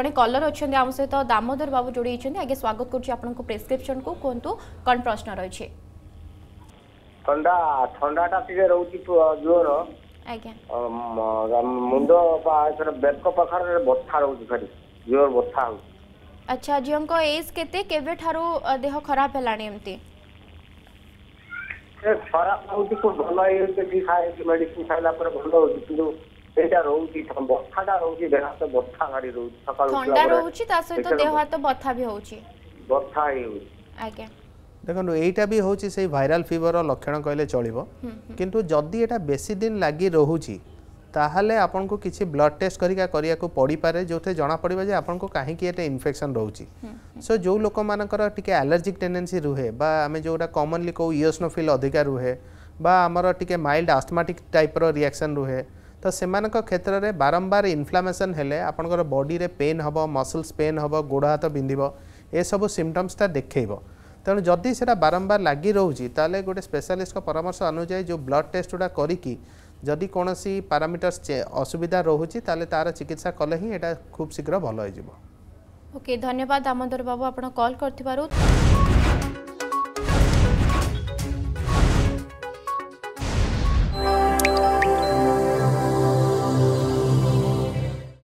জনে কলর অনেক আম সহ দামোদর বাবু যোড়াইছেন আগে স্বাগত করছি আপনার প্রেসক্রিপশন কু কুহতু কোন প্রশ্ন রয়েছে ଥଣ୍ଡା ଥଣ୍ଡାଟା ଟିକେ ରହୁଛି ଜୋର ମୁଣ୍ଡ ବେକ ପାଖରେ ବଥା ରହୁଛି ଖାଲି ଜୋର ବଥା ହଉଛି ଆଚ୍ଛା ଝିଅଙ୍କ ଏଜ୍ କେତେ କେବେଠାରୁ ଦେହ ଖରାପ ହେଲାଣି ଏମିତି ଖରାପ ହଉଛି ଭଲ ହେଇଯାଉଛି ମେଡିସିନ ଖାଇଲା ପରେ ଭଲ ହଉଛି କିନ୍ତୁ ସେଇଟା ରହୁଛି ବଥାଟା ରହୁଛି ଦେହ ହାତ ବଥା ଗାଡ଼ି ରହୁଛି ସକାଳୁ ଥଣ୍ଡା ରହୁଛି ତା ସହିତ ଦେହ ହାତ ବଥା ବି ହଉଛି ବଥା ହେଉଛି ଆଜ୍ଞା ଦେଖନ୍ତୁ ଏଇଟା ବି ହେଉଛି ସେଇ ଭାଇରାଲ ଫିଭରର ଲକ୍ଷଣ କହିଲେ ଚଳିବ କିନ୍ତୁ ଯଦି ଏଇଟା ବେଶୀ ଦିନ ଲାଗି ରହୁଛି ତାହେଲେ ଆପଣଙ୍କୁ କିଛି ବ୍ଲଡ଼ ଟେଷ୍ଟ କରିକା କରିବାକୁ ପଡ଼ିପାରେ ଯେଉଁଥିରେ ଜଣାପଡ଼ିବ ଯେ ଆପଣଙ୍କୁ କାହିଁକି ଏଇଟା ଇନଫେକ୍ସନ୍ ରହୁଛି ସୋ ଯେଉଁ ଲୋକମାନଙ୍କର ଟିକେ ଆଲର୍ଜିକ୍ ଟେଣ୍ଡେନ୍ସି ରୁହେ ବା ଆମେ ଯେଉଁଟା କମନଲି କେଉଁ ଇଓସ୍ନୋଫିଲ୍ ଅଧିକା ରୁହେ ବା ଆମର ଟିକେ ମାଇଲ୍ଡ ଆସ୍ଥମାଟିକ୍ ଟାଇପ୍ର ରିଆକ୍ସନ୍ ରୁହେ ତ ସେମାନଙ୍କ କ୍ଷେତ୍ରରେ ବାରମ୍ବାର ଇନଫ୍ଲାମେସନ୍ ହେଲେ ଆପଣଙ୍କର ବଡ଼ିରେ ପେନ୍ ହେବ ମସଲ୍ସ ପେନ୍ ହେବ ଗୋଡ଼ ହାତ ବିନ୍ଧିବ ଏସବୁ ସିମ୍ପଟମ୍ସଟା ଦେଖେଇବ ତେଣୁ ଯଦି ସେଇଟା ବାରମ୍ବାର ଲାଗି ରହୁଛି ତାହେଲେ ଗୋଟେ ସ୍ପେଶାଲିଷ୍ଟଙ୍କ ପରାମର୍ଶ ଅନୁଯାୟୀ ଯେଉଁ ବ୍ଲଡ଼ ଟେଷ୍ଟ ଗୁଡ଼ା କରିକି ଯଦି କୌଣସି ପାରାମିଟର୍ସ ଅସୁବିଧା ରହୁଛି ତାହେଲେ ତା'ର ଚିକିତ୍ସା କଲେ ହିଁ ଏଇଟା ଖୁବ୍ ଶୀଘ୍ର ଭଲ ହୋଇଯିବ ଓକେ ଧନ୍ୟବାଦ ଦାମୋଦର ବାବୁ ଆପଣ କଲ୍ କରିଥିବାରୁ